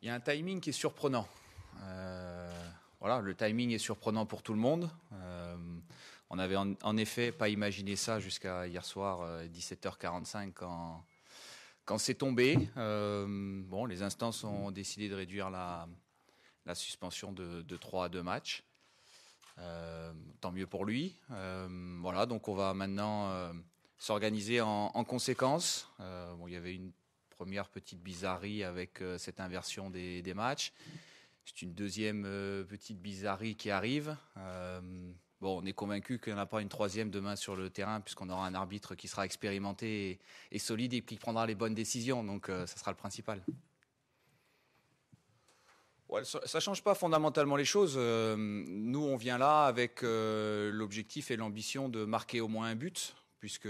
Il y a un timing qui est surprenant. Euh, voilà, le timing est surprenant pour tout le monde. Euh, on n'avait en, effet pas imaginé ça jusqu'à hier soir, 17h45, euh, quand, quand c'est tombé. bon, les instances ont décidé de réduire la, la suspension de, de 3 à 2 matchs. tant mieux pour lui. voilà, donc on va maintenant s'organiser en, en, conséquence. bon, il y avait une première petite bizarrerie avec euh, cette inversion des, matchs. C'est une deuxième euh, petite bizarrerie qui arrive. Euh, bon, on est convaincu qu'il n'y en a pas une troisième demain sur le terrain, puisqu'on aura un arbitre qui sera expérimenté et, solide et qui prendra les bonnes décisions. Donc, ça sera le principal. ça ne change pas fondamentalement les choses. nous, on vient là avec l'objectif et l'ambition de marquer au moins un but, puisque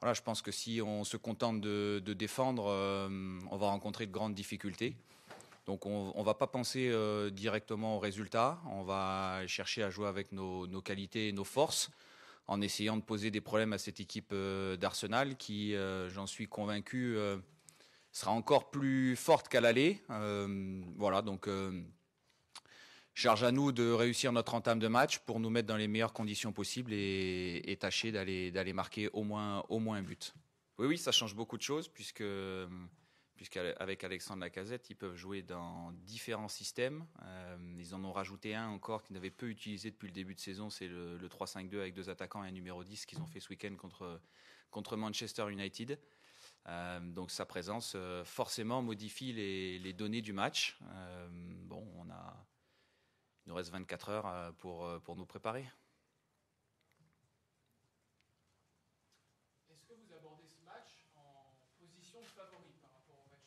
voilà, je pense que si on se contente de, défendre, euh, on va rencontrer de grandes difficultés. Donc on ne va pas penser euh, directement au résultat, on va chercher à jouer avec nos, qualités et nos forces en essayant de poser des problèmes à cette équipe euh, d'Arsenal qui, j'en suis convaincu, sera encore plus forte qu'à l'aller. voilà, donc Charge à nous de réussir notre entame de match pour nous mettre dans les meilleures conditions possibles et, tâcher d'aller d'aller marquer au moins au moins un but. Oui, oui, ça change beaucoup de choses puisque puisqu'avec Alexandre Lacazette, ils peuvent jouer dans différents systèmes. Euh, ils en ont rajouté un encore qu'ils n'avaient peu utilisé depuis le début de saison, c'est le, 3-5-2 avec deux attaquants et un numéro 10 qu'ils ont mm. fait ce week-end contre, contre Manchester United. Euh, donc sa présence euh, forcément modifie les, les, données du match. bon, on a, nous reste 24 heures euh, pour, euh, pour nous préparer. Est-ce que vous abordez ce match en position de par rapport au match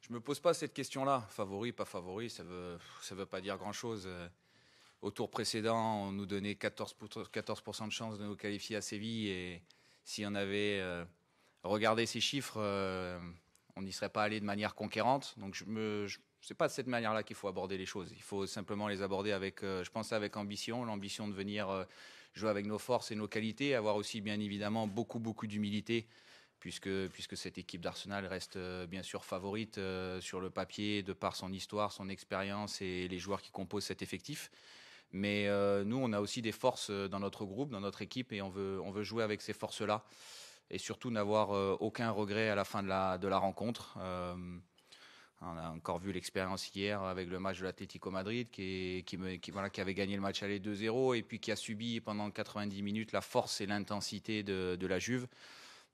Je me pose pas cette question-là. Favori, pas favori, ça veut, ça veut pas dire grand-chose. Euh, au tour précédent, on nous donnait 14%, 14 de chance de nous qualifier à Séville. Et si on avait regardé ces chiffres, on n'y serait pas allé de manière conquérante. Donc je me, c'est pas de cette manière-là qu'il faut aborder les choses. Il faut simplement les aborder avec, euh, je pense, avec ambition, l'ambition de venir euh, jouer avec nos forces et nos qualités, avoir aussi bien évidemment beaucoup beaucoup d'humilité, puisque puisque cette équipe d'Arsenal reste euh, bien sûr favorite sur le papier de par son histoire, son expérience et les joueurs qui composent cet effectif. Mais nous, on a aussi des forces dans notre groupe, dans notre équipe, et on veut on veut jouer avec ces forces-là et surtout n'avoir aucun regret à la fin de la de la rencontre. On a encore vu l'expérience hier avec le match de l'Atlético Madrid qui, qui, me, qui, voilà, qui avait gagné le match à les 2-0 et puis qui a subi pendant 90 minutes la force et l'intensité de, la Juve.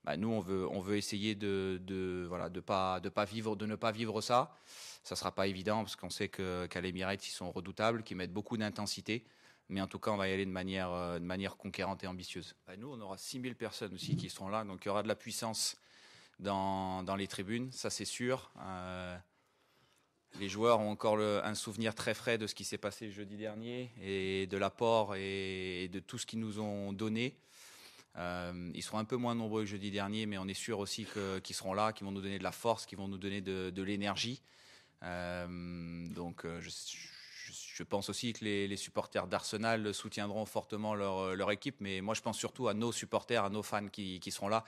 Bah, nous, on veut, on veut essayer de, voilà, de, pas, de, pas vivre, de ne pas vivre ça. Ça sera pas évident parce qu'on sait qu'à l'Emirate, ils sont redoutables, qu'ils mettent beaucoup d'intensité. Mais en tout cas, on va y aller de manière, euh, de manière conquérante et ambitieuse. Bah, nous, on aura 6000 personnes aussi qui seront là, donc il y aura de la puissance dans, dans les tribunes, ça c'est sûr. Euh, les joueurs ont encore un souvenir très frais de ce qui s'est passé jeudi dernier et de l'apport et, de tout ce qu'ils nous ont donné. Euh, ils seront un peu moins nombreux que jeudi dernier, mais on est sûr aussi qu'ils seront là, qu'ils vont nous donner de la force, qu'ils vont nous donner de, l'énergie. Euh, donc euh, je, pense aussi que les, supporters d'Arsenal soutiendront fortement leur, équipe, mais moi je pense surtout à nos supporters, à nos fans qui, seront là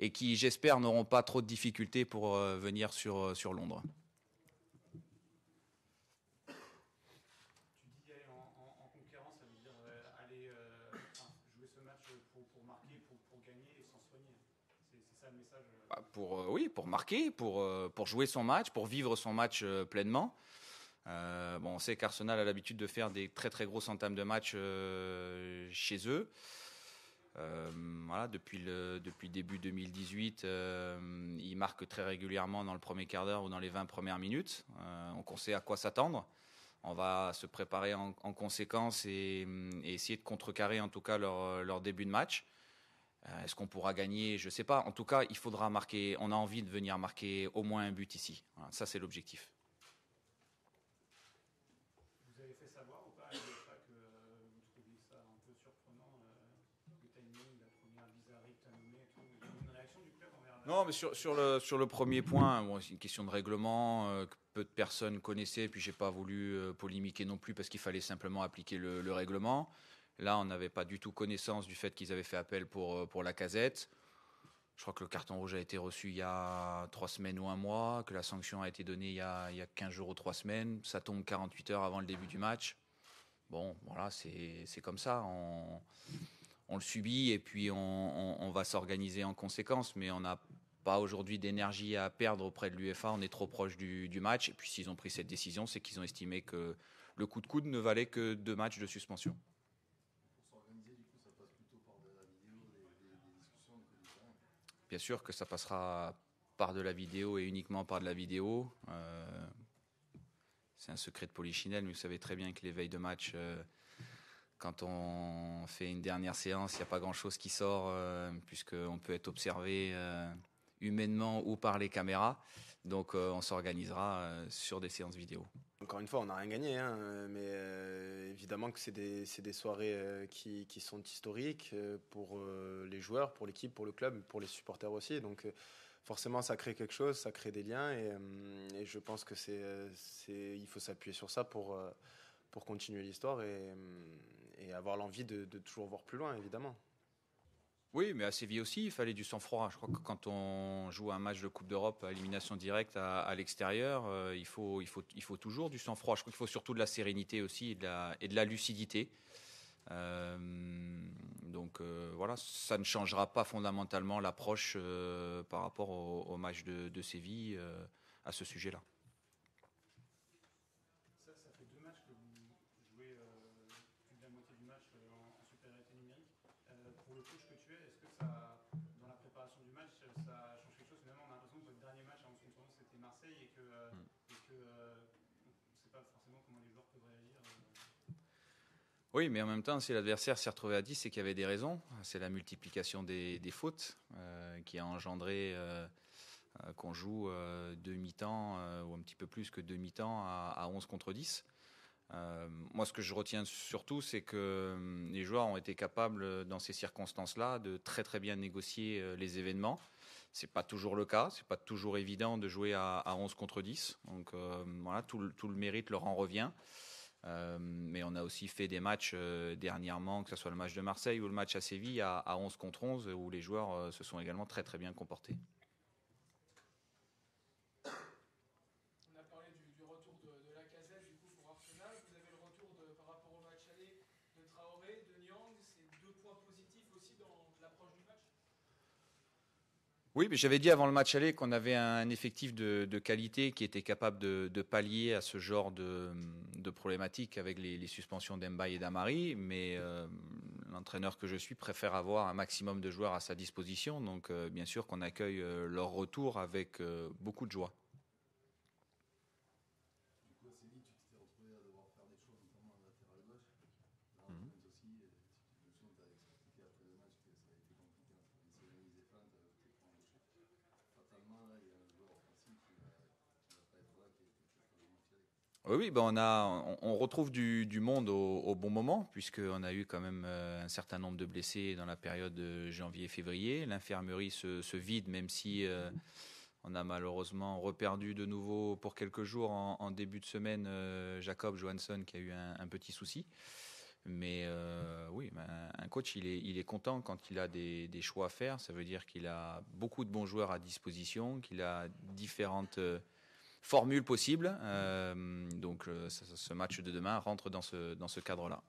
et qui, j'espère, n'auront pas trop de difficultés pour venir sur Londres. pour, euh, oui, pour marquer, pour, euh, pour jouer son match, pour vivre son match euh, pleinement. bon, on sait qu'Arsenal a l'habitude de faire des très très grosses entames de match chez eux. voilà, depuis le depuis début 2018, ils marquent très régulièrement dans le premier quart d'heure ou dans les 20 premières minutes. on sait à quoi s'attendre. On va se préparer en, conséquence et, et, essayer de contrecarrer en tout cas leur, leur début de match. Euh, est-ce qu'on pourra gagner Je ne sais pas. En tout cas, il faudra marquer. On a envie de venir marquer au moins un but ici. ça, c'est l'objectif. Vous avez fait savoir ou pas, que euh, ça un peu surprenant, euh, la première réaction du club envers Non, mais sur, le, sur le premier point, c'est une question de règlement que peu de personnes connaissaient, puis je n'ai pas voulu polémiquer non plus parce qu'il fallait simplement appliquer le, le règlement. Là, on n'avait pas du tout connaissance du fait qu'ils avaient fait appel pour, euh, pour la casette. Je crois que le carton rouge a été reçu il y a trois semaines ou un mois, que la sanction a été donnée il y a, il y a 15 jours ou trois semaines. Ça tombe 48 heures avant le début du match. Bon, voilà, c'est comme ça. On, le subit et puis on, va s'organiser en conséquence. Mais on n'a pas aujourd'hui d'énergie à perdre auprès de l'UFA. On est trop proche du, du match. Et puis s'ils ont pris cette décision, c'est qu'ils ont estimé que le coup de coude ne valait que deux matchs de suspension. Bien sûr que ça passera par de la vidéo et uniquement par de la vidéo. Euh, c'est un secret de Polichinelle, mais vous savez très bien que l'éveil de match, euh, quand on fait une dernière séance, il n'y a pas grand-chose qui sort, euh, puisqu'on peut être observé humainement ou par les caméras. Donc euh, on s'organisera euh, sur des séances vidéo. Encore une fois, on n'a rien gagné, hein, mais euh, évidemment que c'est des, soirées qui, sont historiques pour les joueurs, pour l'équipe, pour le club, pour les supporters aussi. Donc forcément, ça crée quelque chose, ça crée des liens, et, je pense que c'est, il faut s'appuyer sur ça pour, continuer l'histoire et, avoir l'envie de toujours voir plus loin, évidemment. Oui, mais à Séville aussi, il fallait du sang-froid. Je crois que quand on joue un match de Coupe d'Europe à élimination directe à, l'extérieur, euh, il, faut, il, faut, il faut toujours du sang-froid. Je crois qu'il faut surtout de la sérénité aussi et de la, lucidité. Euh, donc euh, voilà, ça ne changera pas fondamentalement l'approche par rapport au, match de, de Séville à ce sujet-là. Oui, mais en même temps, si l'adversaire s'est retrouvé à 10, c'est qu'il y avait des raisons. C'est la multiplication des, fautes euh, qui a engendré euh, euh, qu'on joue demi temps ou un petit peu plus que demi temps à, 11 contre 10. moi, ce que je retiens surtout, c'est que les joueurs ont été capables, dans ces circonstances-là, de très très bien négocier les événements. C'est pas toujours le cas, c'est pas toujours évident de jouer à, 11 contre 10. Donc euh, voilà, tout le, mérite leur en revient. Euh, mais on a aussi fait des matchs euh, dernièrement, que ce soit le match de Marseille ou le match à Séville à, à 11 contre 11, où les joueurs se sont également très très bien comportés. Oui, mais j'avais dit avant le match aller qu'on avait un effectif de, qualité qui était capable de, pallier à ce genre de, problématique problématiques avec les, suspensions d'Embay et d'Amari, mais euh, l'entraîneur que je suis préfère avoir un maximum de joueurs à sa disposition, donc euh, bien sûr qu'on accueille euh, leur retour avec beaucoup de joie. Oui, ben, on, a, on, retrouve du, du monde au, bon moment, puisqu'on a eu quand même euh, un certain nombre de blessés dans la période de janvier-février. L'infirmerie se, vide, même si euh, on a malheureusement reperdu de nouveau pour quelques jours en, début de semaine euh, Jacob Johansson qui a eu un, petit souci. Mais oui, ben, un coach, il est, il est, content quand il a des choix à faire. Ça veut dire qu'il a beaucoup de bons joueurs à disposition, qu'il a différentes formule possible euh, donc euh, ce match de demain rentre dans ce, dans ce cadre-là.